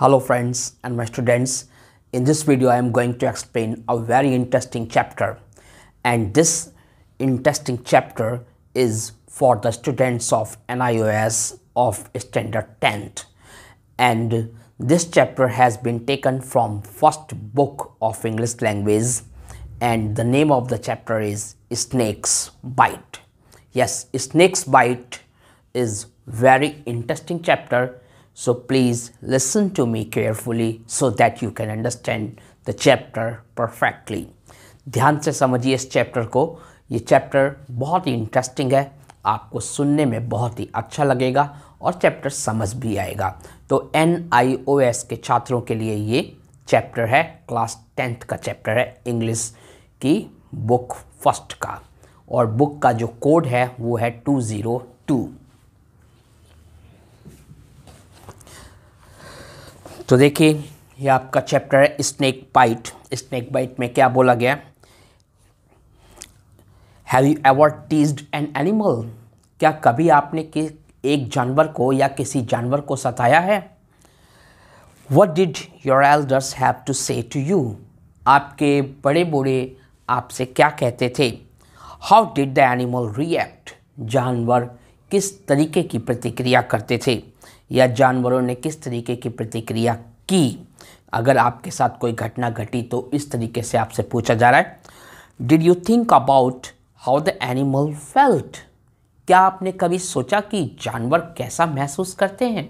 Hello friends and my students. In this video I am going to explain a very interesting chapter and this interesting chapter is for the students of NIOS of standard 10th and this chapter has been taken from first book of English language and the name of the chapter is Snake's Bite. Yes, Snake's Bite is very interesting chapter So please listen to me carefully so that you can understand the chapter perfectly. ध्यान से समझिए इस chapter को ये chapter बहुत ही interesting है आपको सुनने में बहुत ही अच्छा लगेगा और चैप्टर समझ भी आएगा तो एन आई ओ एस के छात्रों के लिए ये चैप्टर है क्लास टेंथ का चैप्टर है इंग्लिश की बुक फर्स्ट का और बुक का जो कोड है वो है टू ज़ीरो टू तो देखिए ये आपका चैप्टर है स्नैक बाइट स्नैक बाइट में क्या बोला गया have you ever teased an animal क्या कभी आपने कि एक जानवर को या किसी जानवर को सताया है what did your elders have to say to you आपके बड़े बूढ़े आपसे क्या कहते थे how did the animal react जानवर किस तरीके की प्रतिक्रिया करते थे या जानवरों ने किस तरीके की प्रतिक्रिया की अगर आपके साथ कोई घटना घटी तो इस तरीके से आपसे पूछा जा रहा है did you think about how the animal felt क्या आपने कभी सोचा कि जानवर कैसा महसूस करते हैं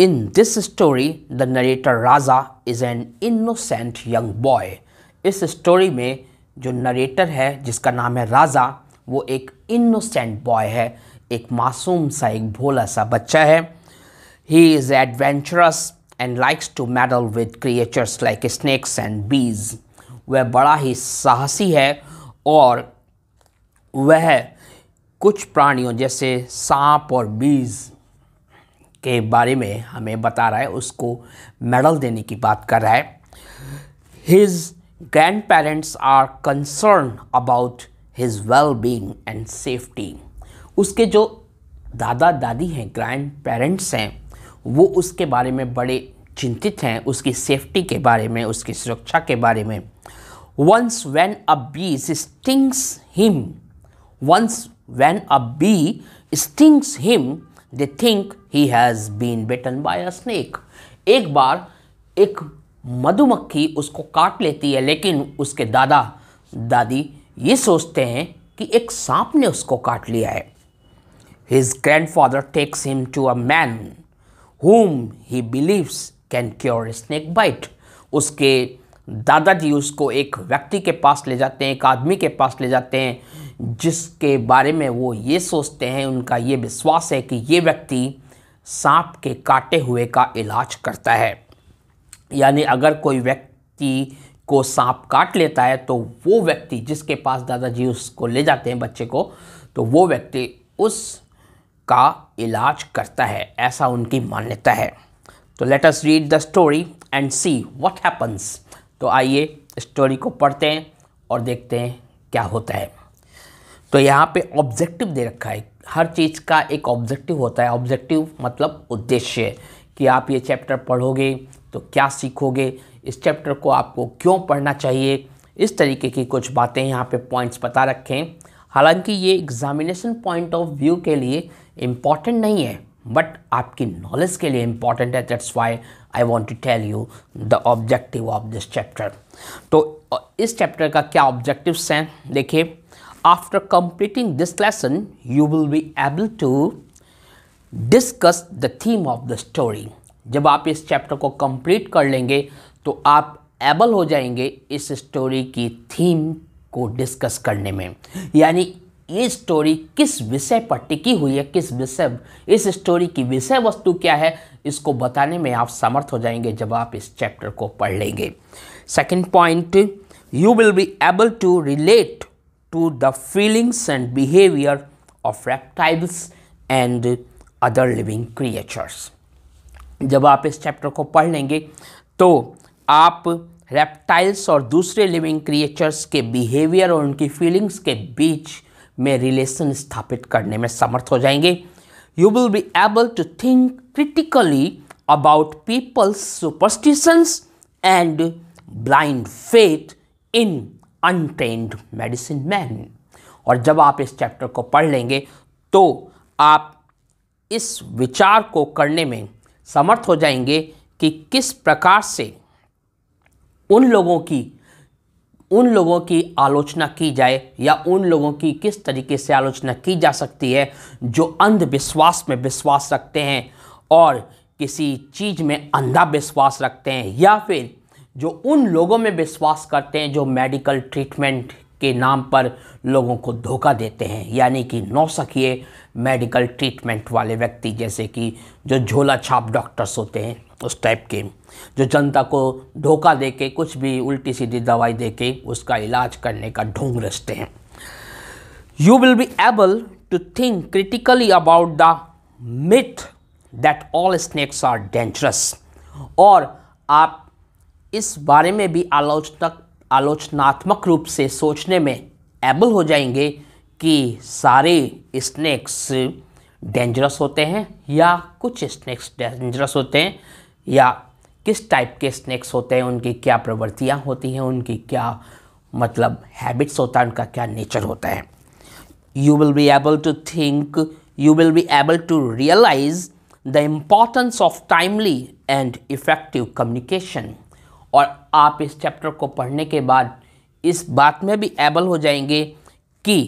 in this story the narrator Raja is an innocent young boy इस स्टोरी में जो नरेटर है जिसका नाम है राजा वो एक इनोसेंट बॉय है एक मासूम सा एक भोला सा बच्चा है he is adventurous and likes to meddle with creatures like snakes and bees वह बड़ा ही साहसी है और वह कुछ प्राणियों जैसे सांप और बीज के बारे में हमें बता रहा है उसको मेडल देने की बात कर रहा है his parents are concern about his well being and safety उसके जो दादा दादी हैं ग्रैंड पेरेंट्स हैं वो उसके बारे में बड़े चिंतित हैं उसकी सेफ्टी के बारे में उसकी सुरक्षा के बारे में once when a bee stings him once when a bee stings him they think he has been bitten by a snake एक बार एक मधुमक्खी उसको काट लेती है लेकिन उसके दादा दादी ये सोचते हैं कि एक सांप ने उसको काट लिया है His grandfather takes him to a man whom he believes can cure snake bite. उसके दादाजी उसको एक व्यक्ति के पास ले जाते हैं एक आदमी के पास ले जाते हैं जिसके बारे में वो ये सोचते हैं उनका ये विश्वास है कि ये व्यक्ति सांप के काटे हुए का इलाज करता है यानी अगर कोई व्यक्ति को सांप काट लेता है तो वो व्यक्ति जिसके पास दादाजी उसको ले जाते हैं बच्चे को तो वो व्यक्ति उस का इलाज करता है ऐसा उनकी मान्यता है तो let us read the story and see what happens तो आइए स्टोरी को पढ़ते हैं और देखते हैं क्या होता है तो यहाँ पे ऑब्जेक्टिव दे रखा है हर चीज़ का एक ऑब्जेक्टिव होता है ऑब्जेक्टिव मतलब उद्देश्य कि आप ये चैप्टर पढ़ोगे तो क्या सीखोगे इस चैप्टर को आपको क्यों पढ़ना चाहिए इस तरीके की कुछ बातें यहाँ पे पॉइंट्स बता रखें हालांकि ये एग्ज़ामिनेशन पॉइंट ऑफ व्यू के लिए इम्पॉर्टेंट नहीं है बट आपकी नॉलेज के लिए इम्पॉर्टेंट है that's why I want to tell you the objective of this chapter तो इस चैप्टर का क्या ऑब्जेक्टिव्स हैं देखिए after completing this lesson you will be able to discuss the theme of the story जब आप इस चैप्टर को कंप्लीट कर लेंगे तो आप एबल हो जाएंगे इस स्टोरी की थीम को डिस्कस करने में यानी ये स्टोरी किस विषय पर टिकी हुई है किस विषय इस स्टोरी की विषय वस्तु क्या है इसको बताने में आप समर्थ हो जाएंगे जब आप इस चैप्टर को पढ़ लेंगे second point you will be able to relate to the feelings and behaviour of reptiles and other living creatures जब आप इस चैप्टर को पढ़ लेंगे तो आप रेप्टाइल्स और दूसरे लिविंग क्रिएचर्स के बिहेवियर और उनकी फीलिंग्स के बीच में रिलेशन स्थापित करने में समर्थ हो जाएंगे you will be able to think critically about people's superstitions and blind faith in untrained medicine man और जब आप इस चैप्टर को पढ़ लेंगे तो आप इस विचार को करने में समर्थ हो जाएंगे कि किस प्रकार से उन लोगों की उन लोगों की आलोचना की जाए या उन लोगों की किस तरीके से आलोचना की जा सकती है जो अंधविश्वास में विश्वास रखते हैं और किसी चीज़ में अंधा विश्वास रखते हैं या फिर जो उन लोगों में विश्वास करते हैं जो मेडिकल ट्रीटमेंट के नाम पर लोगों को धोखा देते हैं यानी कि नौसखिए मेडिकल ट्रीटमेंट वाले व्यक्ति जैसे कि जो झोला छाप डॉक्टर्स होते हैं उस टाइप के जो जनता को धोखा दे के कुछ भी उल्टी सीधी दवाई दे के उसका इलाज करने का ढोंग रचते हैं you will be able to think critically about the myth that all snakes are dangerous और आप इस बारे में भी आलोचना आलोचनात्मक रूप से सोचने में एबल हो जाएंगे कि सारे स्नैक्स डेंजरस होते हैं या कुछ स्नैक्स डेंजरस होते हैं या किस टाइप के स्नैक्स होते हैं उनकी क्या प्रवृत्तियाँ होती हैं उनकी क्या मतलब हैबिट्स होता है उनका क्या नेचर होता है you will be able to think you will be able to realise the importance of timely and effective communication और आप इस चैप्टर को पढ़ने के बाद इस बात में भी एबल हो जाएंगे कि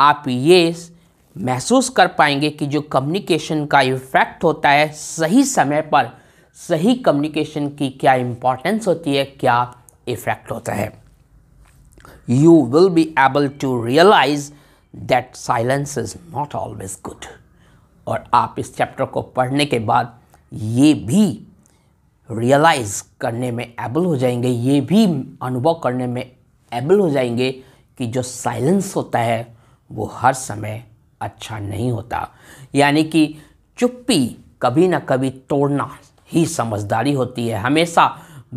आप ये महसूस कर पाएंगे कि जो कम्युनिकेशन का इफ़ेक्ट होता है सही समय पर सही कम्युनिकेशन की क्या इंपॉर्टेंस होती है क्या इफ़ेक्ट होता है you will be able to realise that silence is not always good और आप इस चैप्टर को पढ़ने के बाद ये भी रियलाइज़ करने में एबल हो जाएंगे ये भी अनुभव करने में एबल हो जाएंगे कि जो साइलेंस होता है वो हर समय अच्छा नहीं होता यानी कि चुप्पी कभी ना कभी तोड़ना ही समझदारी होती है हमेशा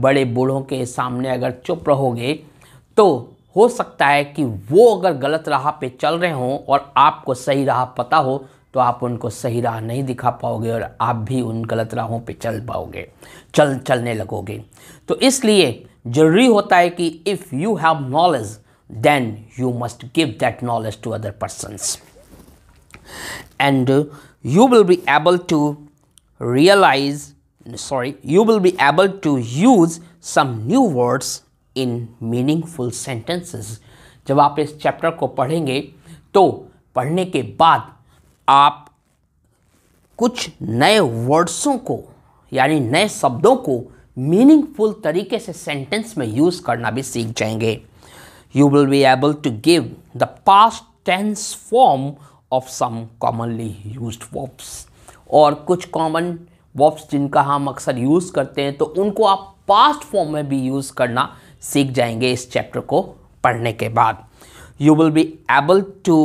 बड़े बूढ़ों के सामने अगर चुप रहोगे तो हो सकता है कि वो अगर गलत राह पे चल रहे हों और आपको सही राह पता हो तो आप उनको सही राह नहीं दिखा पाओगे और आप भी उन गलत राहों पे चल पाओगे चल चलने लगोगे तो इसलिए ज़रूरी होता है कि if you have knowledge then you must give that knowledge to other persons and you will be able to realise sorry, you will be able to use some new words in meaningful sentences. जब आप इस chapter को पढ़ेंगे तो पढ़ने के बाद आप कुछ नए वर्ड्सों को यानी नए शब्दों को मीनिंगफुल तरीके से सेंटेंस में यूज़ करना भी सीख जाएंगे you will be able to give the past tense form of some commonly use verbs और कुछ कॉमन वर्ब्स जिनका हम अक्सर यूज़ करते हैं तो उनको आप पास्ट फॉर्म में भी यूज़ करना सीख जाएंगे इस चैप्टर को पढ़ने के बाद you will be able to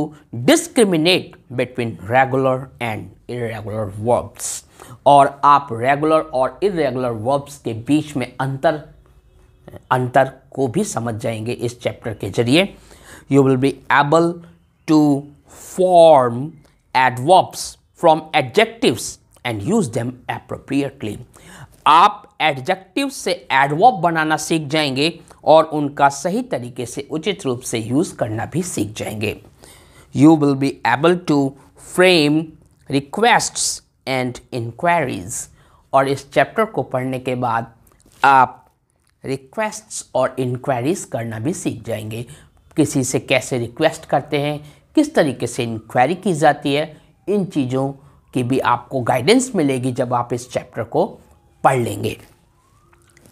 discriminate between regular and irregular verbs और आप रेगुलर और इरेगुलर वर्ब्स के बीच में अंतर अंतर को भी समझ जाएंगे इस चैप्टर के जरिए you will be able to form adverbs from adjectives and use them appropriately आप एडजेक्टिव से एडवॉप बनाना सीख जाएंगे और उनका सही तरीके से उचित रूप से यूज़ करना भी सीख जाएंगे you will be able to frame requests and inquiries और इस चैप्टर को पढ़ने के बाद आप रिक्वेस्ट्स और इंक्वायरीज करना भी सीख जाएंगे किसी से कैसे रिक्वेस्ट करते हैं किस तरीके से इंक्वायरी की जाती है इन चीज़ों की भी आपको गाइडेंस मिलेगी जब आप इस चैप्टर को पढ़ लेंगे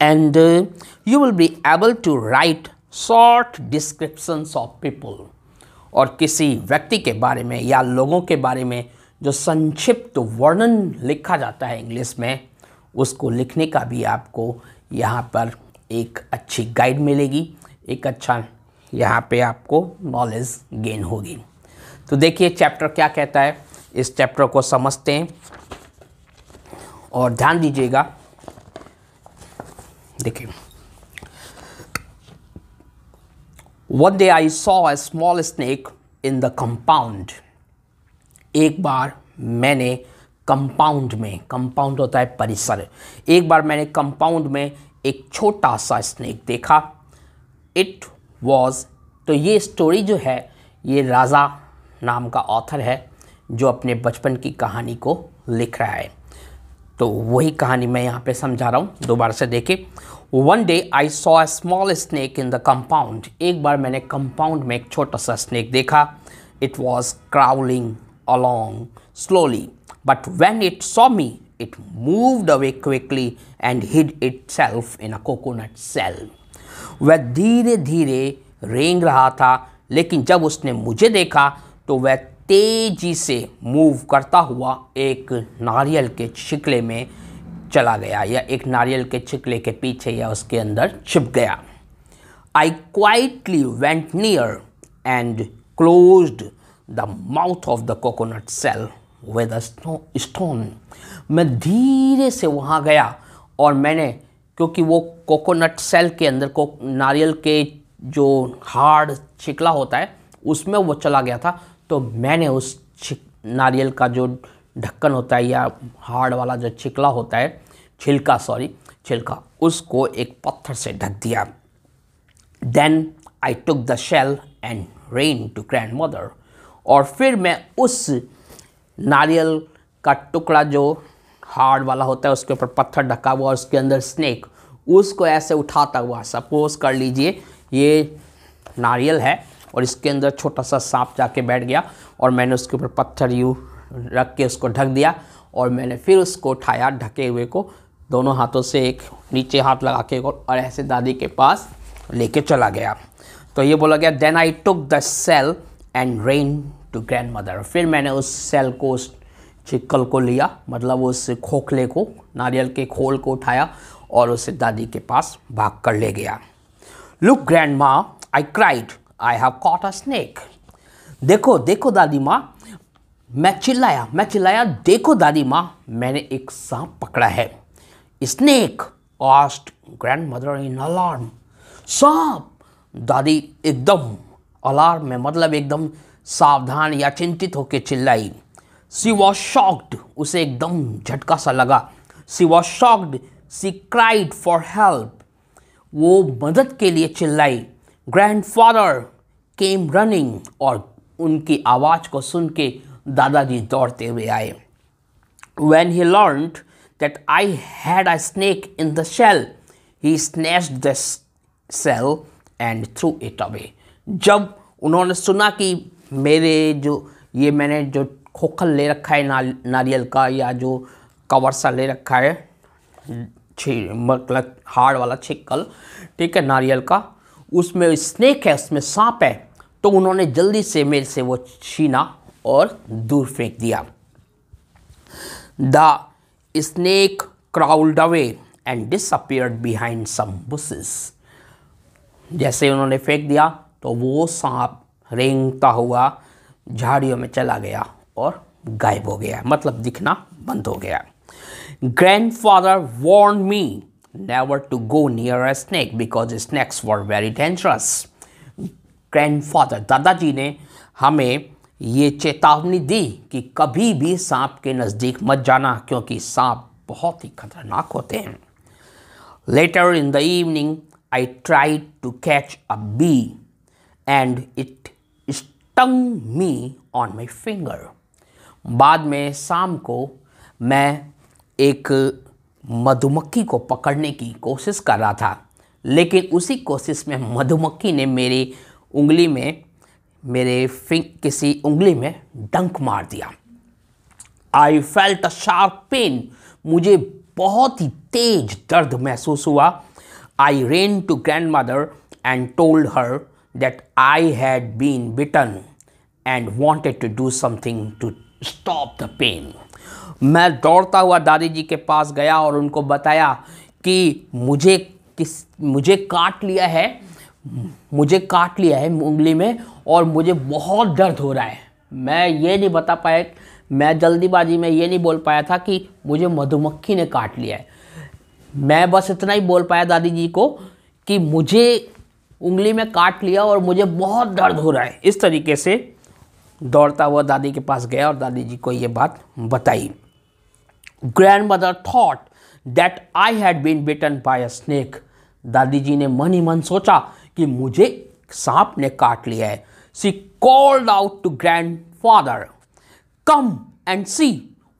and you will be able to write short description of people और किसी व्यक्ति के बारे में या लोगों के बारे में जो संक्षिप्त वर्णन लिखा जाता है इंग्लिश में उसको लिखने का भी आपको यहाँ पर एक अच्छी गाइड मिलेगी एक अच्छा यहाँ पे आपको नॉलेज गेन होगी तो देखिए चैप्टर क्या कहता है इस चैप्टर को समझते हैं और ध्यान दीजिएगा देखिए one day I saw a small snake in the compound एक बार मैंने कंपाउंड में कंपाउंड होता है परिसर एक बार मैंने कंपाउंड में एक छोटा सा स्नेक देखा इट वॉज तो ये स्टोरी जो है ये राजा नाम का ऑथर है जो अपने बचपन की कहानी को लिख रहा है तो वही कहानी मैं यहाँ पे समझा रहा हूँ दोबारा से देखें one day I saw a small snake in the compound एक बार मैंने कंपाउंड में एक छोटा सा स्नैक देखा it was crawling slowly but when it saw me it moved away quickly and hid itself in a coconut shell वह धीरे धीरे रेंग रहा था लेकिन जब उसने मुझे देखा तो वह तेज़ी से मूव करता हुआ एक नारियल के छिकले में चला गया या एक नारियल के छिकले के पीछे या उसके अंदर छिप गया I quietly went near and closed the mouth of the coconut shell with stone मैं धीरे से वहाँ गया और मैंने क्योंकि वो कोकोनट सेल के अंदर को नारियल के जो हार्ड छिकला होता है उसमें वो चला गया था तो मैंने उस नारियल का जो ढक्कन होता है या हार्ड वाला जो छिकला होता है छिलका सॉरी छिलका उसको एक पत्थर से ढक दिया then I took the shell and ran to grandmother और फिर मैं उस नारियल का टुकड़ा जो हार्ड वाला होता है उसके ऊपर पत्थर ढका हुआ और उसके अंदर स्नेक उसको ऐसे उठाता हुआ सपोज़ कर लीजिए ये नारियल है और इसके अंदर छोटा सा सांप जाके बैठ गया और मैंने उसके ऊपर पत्थर यू रख के उसको ढक दिया और मैंने फिर उसको उठाया ढके हुए को दोनों हाथों से एक नीचे हाथ लगा के और ऐसे दादी के पास लेके चला गया तो ये बोला गया then I took the shell and ran to grandmother फिर मैंने उस सेल को उस चिक्कल को लिया मतलब उस खोखले को नारियल के खोल को उठाया और उसे दादी के पास भाग कर ले गया look grandma I cried I have caught a snake देखो देखो दादी माँ मैं चिल्लाया मैं चिल्लाया देखो दादी माँ मैंने एक सांप पकड़ा है snake asked grandmother in alarm सांप दादी एकदम अलार्म में मतलब एकदम सावधान या चिंतित होकर चिल्लाई सी वॉज शॉक्ड उसे एकदम झटका सा लगा she was shocked she cried for help वो मदद के लिए चिल्लाई ग्रैंडफादर केम रनिंग और उनकी आवाज़ को सुन के दादाजी दौड़ते हुए आए when he learn that I had a snake in the shell he snatched the shell and threw it away जब उन्होंने सुना कि मेरे जो ये मैंने जो खोखल ले रखा है ना नारियल का या जो कवर सा ले रखा है छी मतलब हार्ड वाला छिक्कल ठीक है नारियल का उसमें स्नेक है उसमें सांप है तो उन्होंने जल्दी से मेरे से वो छीना और दूर फेंक दिया the snake crawled away and disappeared behind some bushes जैसे उन्होंने फेंक दिया तो वो सांप रेंगता हुआ झाड़ियों में चला गया और गायब हो गया मतलब दिखना बंद हो गया grandfather warned me never to go near a snake because snakes were very dangerous. Grandfather दादाजी ने हमें ये चेतावनी दी कि कभी भी सांप के नज़दीक मत जाना क्योंकि सांप बहुत ही खतरनाक होते हैं later in the evening I try to catch a bee and it stung me on my finger बाद में शाम को मैं एक मधुमक्खी को पकड़ने की कोशिश कर रहा था लेकिन उसी कोशिश में मधुमक्खी ने मेरी उंगली में मेरे फिंग किसी उंगली में डंक मार दिया I felt a sharp pain मुझे बहुत ही तेज दर्द महसूस हुआ I ran to grandmother and told her that I had been bitten and wanted to do something to stop the pain मैं दौड़ता हुआ दादी जी के पास गया और उनको बताया कि मुझे किस मुझे काट लिया है मुझे काट लिया है उंगली में और मुझे बहुत दर्द हो रहा है मैं ये नहीं बता पाया मैं जल्दीबाजी में ये नहीं बोल पाया था कि मुझे मधुमक्खी ने काट लिया है मैं बस इतना ही बोल पाया दादी जी को कि मुझे उंगली में काट लिया और मुझे बहुत दर्द हो रहा है इस तरीके से दौड़ता हुआ दादी के पास गया और दादी जी को ये बात बताई grandmother thought that I had been bitten by a snake. दादी जी ने मन ही मन सोचा कि मुझे सांप ने काट लिया है she called out to grandfather come and see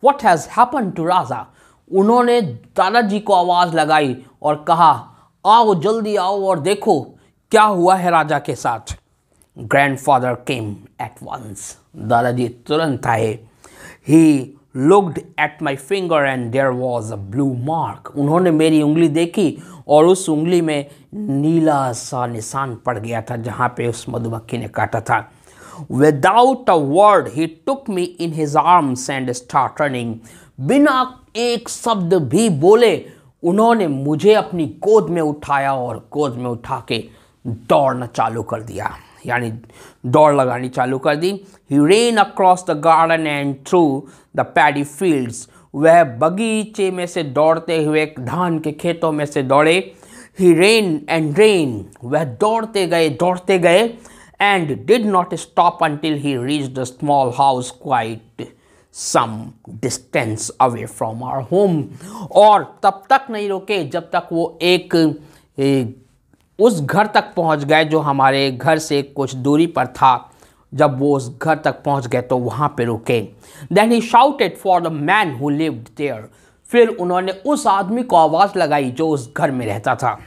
what has happen to Raja उन्होंने दादाजी को आवाज़ लगाई और कहा आओ जल्दी आओ और देखो क्या हुआ है राजा के साथ grandfather came at once दादाजी तुरंत आए he looked at my finger and there was a blue mark उन्होंने मेरी उंगली देखी और उस उंगली में नीला सा निशान पड़ गया था जहाँ पे उस मधुमक्खी ने काटा था without a word he took me in his arms and start running बिना एक शब्द भी बोले उन्होंने मुझे अपनी गोद में उठाया और गोद में उठा के दौड़ना चालू कर दिया यानी दौड़ लगानी चालू कर दी he ran across the garden and through the paddy fields वह बगीचे में से दौड़ते हुए धान के खेतों में से दौड़े ही रेन एंड रेन वह दौड़ते गए दौड़ते गए and did not stop until he reach the small house quite some distance away from our home और तब तक नहीं रोके जब तक वो एक, एक उस घर तक पहुंच गए जो हमारे घर से कुछ दूरी पर था जब वो उस घर तक पहुंच गए तो वहां पे रुके then he shouted for the man who lived there फिर उन्होंने उस आदमी को आवाज़ लगाई जो उस घर में रहता था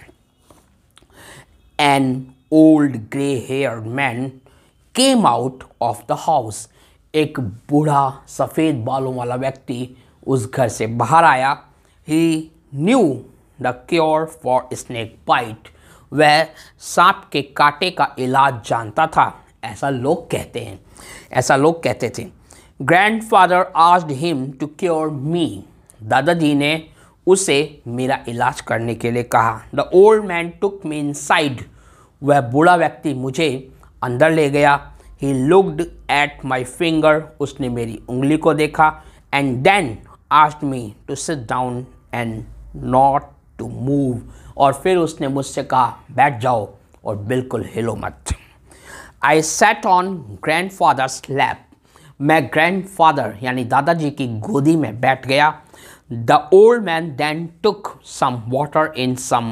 an old grey hair man came out of the house एक बूढ़ा सफ़ेद बालों वाला व्यक्ति उस घर से बाहर आया he knew the cure for snake bite वह सांप के कांटे का इलाज जानता था ऐसा लोग कहते हैं ऐसा लोग कहते थे grandfather asked him to cure me दादाजी ने उसे मेरा इलाज करने के लिए कहा the old man took me inside वह बूढ़ा व्यक्ति मुझे अंदर ले गया he looked at my finger उसने मेरी उंगली को देखा and then asked me to sit down and not to move और फिर उसने मुझसे कहा बैठ जाओ और बिल्कुल हिलो मत I sat on grandfather's lap मैं ग्रैंड फादर यानी दादाजी की गोदी में बैठ गया the old man then took some water in some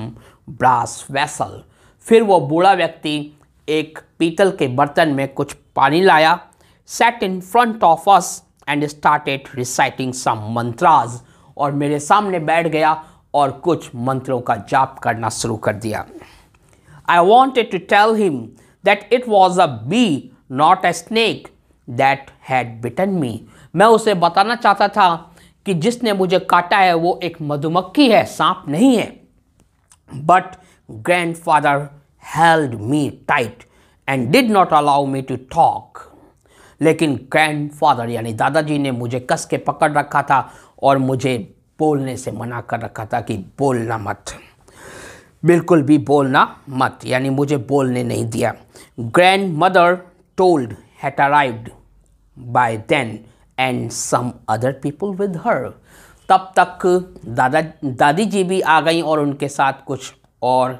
brass vessel फिर वो बूढ़ा व्यक्ति एक पीतल के बर्तन में कुछ पानी लाया set in front of us and started reciting some mantras और मेरे सामने बैठ गया और कुछ मंत्रों का जाप करना शुरू कर दिया I wanted to tell him that it was a bee not a snake that had bitten me मैं उसे बताना चाहता था कि जिसने मुझे काटा है वो एक मधुमक्खी है सांप नहीं है but grandfather held me tight and did not allow me to talk लेकिन ग्रैंड फादर यानी दादाजी ने मुझे कस के पकड़ रखा था और मुझे बोलने से मना कर रखा था कि बोलना मत बिल्कुल भी बोलना मत यानी मुझे बोलने नहीं दिया grandmother told had arrived by then and some other people with her तब तक दादा दादी जी भी आ गई और उनके साथ कुछ और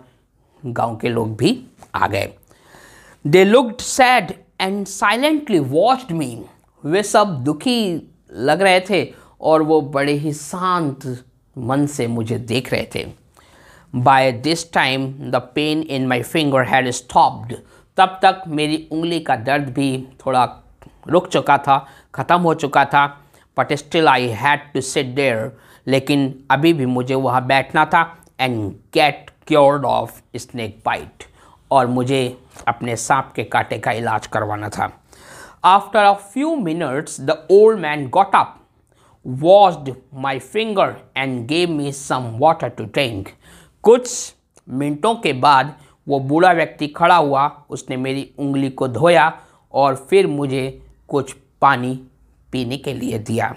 गांव के लोग भी आ गए they looked sad and silently watched me वे सब दुखी लग रहे थे और वो बड़े ही शांत मन से मुझे देख रहे थे by this time the pain in my finger had stopped तब तक मेरी उंगली का दर्द भी थोड़ा रुक चुका था ख़त्म हो चुका था but still I had to sit there लेकिन अभी भी मुझे वहाँ बैठना था and get cured of snake bite और मुझे अपने सांप के काटे का इलाज करवाना था after a few minutes the old man got up washed my finger and gave me some water to drink. कुछ मिनटों के बाद वो बूढ़ा व्यक्ति खड़ा हुआ उसने मेरी उंगली को धोया और फिर मुझे कुछ पानी पीने के लिए दिया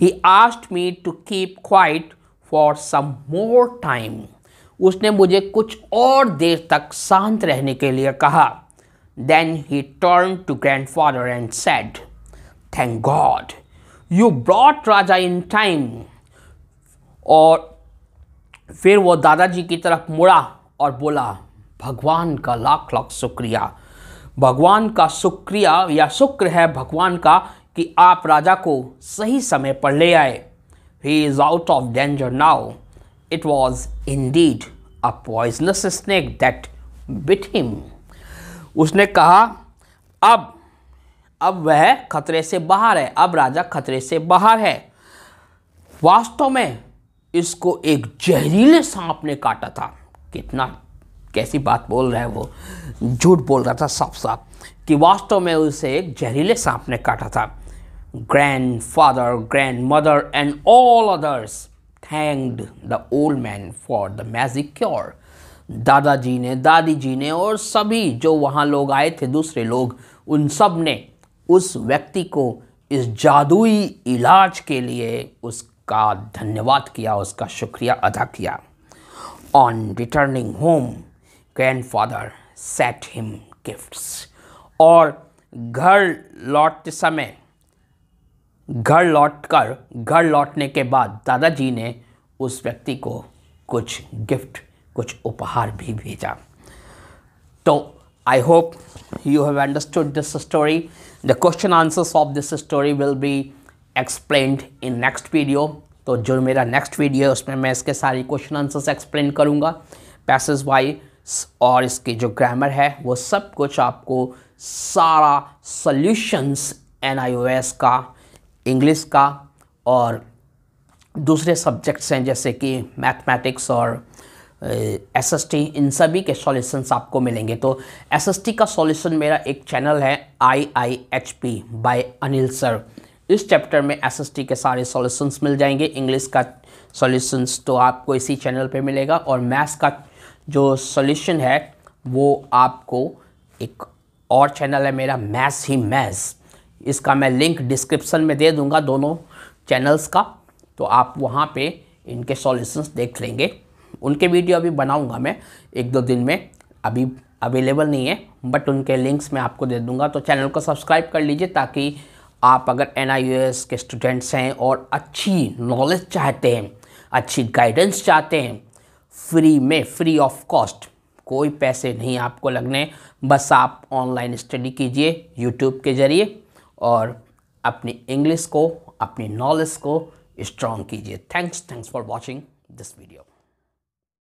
he asked me to keep quiet for some more time उसने मुझे कुछ और देर तक शांत रहने के लिए कहा then he turn to grandfather and said thank God you brought Raja in time और फिर वो दादाजी की तरफ मुड़ा और बोला भगवान का लाख लाख शुक्रिया भगवान का शुक्रिया या शुक्र है भगवान का कि आप राजा को सही समय पर ले आए he is out of danger now it was indeed a poisonous snake that bit him उसने कहा अब अब वह खतरे से बाहर है अब राजा खतरे से बाहर है वास्तव में इसको एक जहरीले सांप ने काटा था कितना कैसी बात बोल रहा है वो झूठ बोल रहा था साफ साफ कि वास्तव में उसे एक जहरीले सांप ने काटा था grandfather grandmother and all others thanked the old man for the magic cure दादाजी ने दादी जी ने और सभी जो वहाँ लोग आए थे दूसरे लोग उन सब ने उस व्यक्ति को इस जादुई इलाज के लिए उसका धन्यवाद किया उसका शुक्रिया अदा किया on returning home grandfather sent him gifts और घर लौटते समय घर लौट कर घर लौटने के बाद दादाजी ने उस व्यक्ति को कुछ गिफ्ट कुछ उपहार भी भेजा तो I hope you have understood this story. The question answers of this story will be explained in next video. तो जो मेरा next video है उसमें मैं इसके सारे question answers explain करूँगा पैसेज वाइज और इसके जो ग्रामर है वो सब कुछ आपको सारा सॉल्यूशंस एन का इंग्लिश का और दूसरे सब्जेक्ट्स हैं जैसे कि मैथमेटिक्स और एस एस टी इन सभी के सॉल्यूशंस आपको मिलेंगे तो एस एस टी का सॉल्यूशन मेरा एक चैनल है I I H P by Anil sir इस चैप्टर में एस एस टी के सारे सॉल्यूशंस मिल जाएंगे इंग्लिश का सॉल्यूशंस तो आपको इसी चैनल पे मिलेगा और मैथ्स का जो सॉल्यूशन है वो आपको एक और चैनल है मेरा मैथ्स ही मैथ्स इसका मैं लिंक डिस्क्रिप्शन में दे दूंगा दोनों चैनल्स का तो आप वहाँ पे इनके सॉल्यूशंस देख लेंगे उनके वीडियो अभी बनाऊँगा मैं एक दो दिन में अभी अवेलेबल नहीं है बट उनके लिंक्स मैं आपको दे दूँगा तो चैनल को सब्सक्राइब कर लीजिए ताकि आप अगर एन के स्टूडेंट्स हैं और अच्छी नॉलेज चाहते हैं अच्छी गाइडेंस चाहते हैं फ्री में फ्री ऑफ कॉस्ट कोई पैसे नहीं आपको लगने बस आप ऑनलाइन स्टडी कीजिए यूट्यूब के ज़रिए और अपनी इंग्लिश को अपनी नॉलेज को स्ट्रॉन्ग कीजिए thanks thanks for watching this video